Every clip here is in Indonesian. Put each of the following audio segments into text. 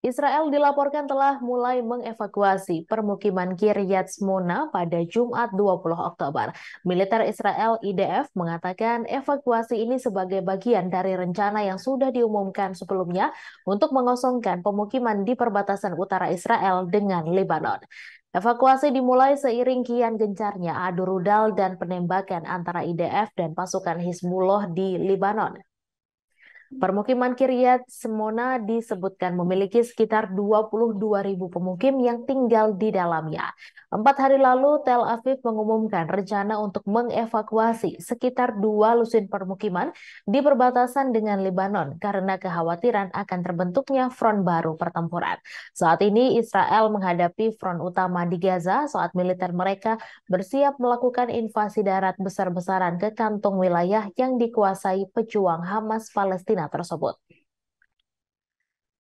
Israel dilaporkan telah mulai mengevakuasi permukiman Kiryat Smona pada Jumat 20 Oktober. Militer Israel IDF mengatakan evakuasi ini sebagai bagian dari rencana yang sudah diumumkan sebelumnya untuk mengosongkan pemukiman di perbatasan utara Israel dengan Lebanon. Evakuasi dimulai seiring kian gencarnya adu rudal dan penembakan antara IDF dan pasukan Hizbullah di Lebanon. Permukiman Kiryat Semona disebutkan memiliki sekitar ribu pemukim yang tinggal di dalamnya. Empat hari lalu, Tel Aviv mengumumkan rencana untuk mengevakuasi sekitar dua lusin permukiman di perbatasan dengan Lebanon karena kekhawatiran akan terbentuknya front baru pertempuran. Saat ini, Israel menghadapi front utama di Gaza saat militer mereka bersiap melakukan invasi darat besar-besaran ke kantong wilayah yang dikuasai pejuang Hamas Palestina Palestina tersebut.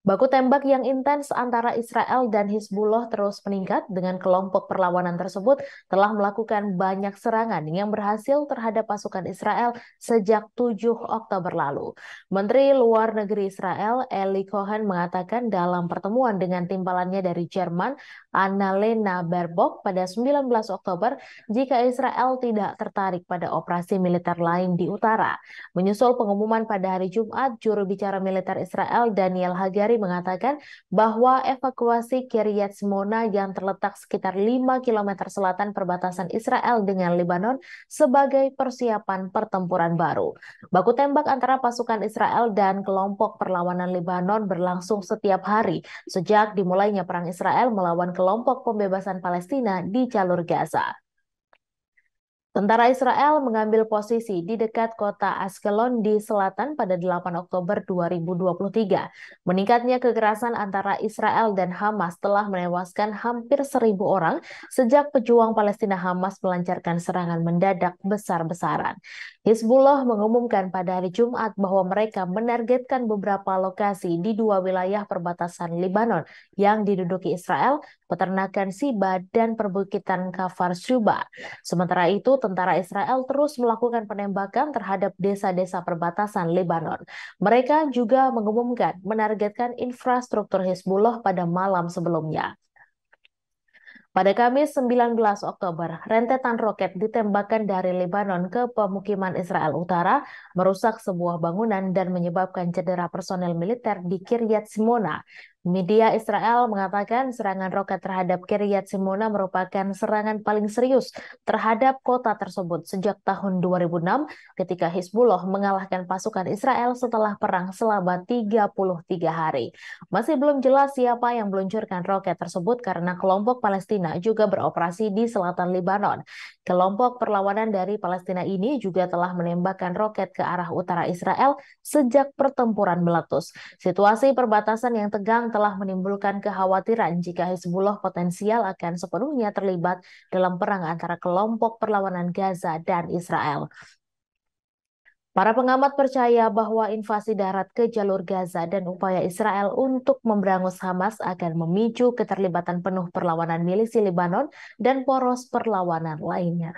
Baku tembak yang intens antara Israel dan Hizbullah terus meningkat dengan kelompok perlawanan tersebut telah melakukan banyak serangan yang berhasil terhadap pasukan Israel sejak 7 Oktober lalu. Menteri Luar Negeri Israel Eli Cohen mengatakan dalam pertemuan dengan timbalannya dari Jerman Annalena Baerbock pada 19 Oktober jika Israel tidak tertarik pada operasi militer lain di utara. Menyusul pengumuman pada hari Jumat, juru bicara militer Israel Daniel Hagari mengatakan bahwa evakuasi Kiryat Simona yang terletak sekitar 5 km selatan perbatasan Israel dengan Lebanon sebagai persiapan pertempuran baru. Baku tembak antara pasukan Israel dan kelompok perlawanan Lebanon berlangsung setiap hari sejak dimulainya perang Israel melawan kelompok kelompok pembebasan Palestina di jalur Gaza. Tentara Israel mengambil posisi di dekat kota Askelon di selatan pada 8 Oktober 2023. Meningkatnya kekerasan antara Israel dan Hamas telah menewaskan hampir seribu orang sejak pejuang Palestina Hamas melancarkan serangan mendadak besar-besaran. Hizbullah mengumumkan pada hari Jumat bahwa mereka menargetkan beberapa lokasi di dua wilayah perbatasan Lebanon yang diduduki Israel, peternakan Siba dan perbukitan Kafar Shuba. Sementara itu, tentara Israel terus melakukan penembakan terhadap desa-desa perbatasan Lebanon. Mereka juga mengumumkan menargetkan infrastruktur Hizbullah pada malam sebelumnya. Pada Kamis 19 Oktober, rentetan roket ditembakkan dari Lebanon ke pemukiman Israel Utara, merusak sebuah bangunan dan menyebabkan cedera personel militer di Kiryat Simona. Media Israel mengatakan serangan roket terhadap Kiryat Simona merupakan serangan paling serius terhadap kota tersebut sejak tahun 2006 ketika Hizbullah mengalahkan pasukan Israel setelah perang selama 33 hari. Masih belum jelas siapa yang meluncurkan roket tersebut karena kelompok Palestina juga beroperasi di selatan Lebanon. Kelompok perlawanan dari Palestina ini juga telah menembakkan roket ke arah utara Israel sejak pertempuran meletus. Situasi perbatasan yang tegang telah menimbulkan kekhawatiran jika Hizbullah potensial akan sepenuhnya terlibat dalam perang antara kelompok perlawanan Gaza dan Israel. Para pengamat percaya bahwa invasi darat ke jalur Gaza dan upaya Israel untuk memberangus Hamas akan memicu keterlibatan penuh perlawanan milisi Lebanon dan poros perlawanan lainnya.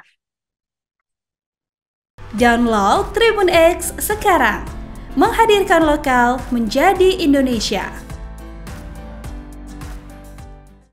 Download Tribun X sekarang, menghadirkan lokal menjadi Indonesia.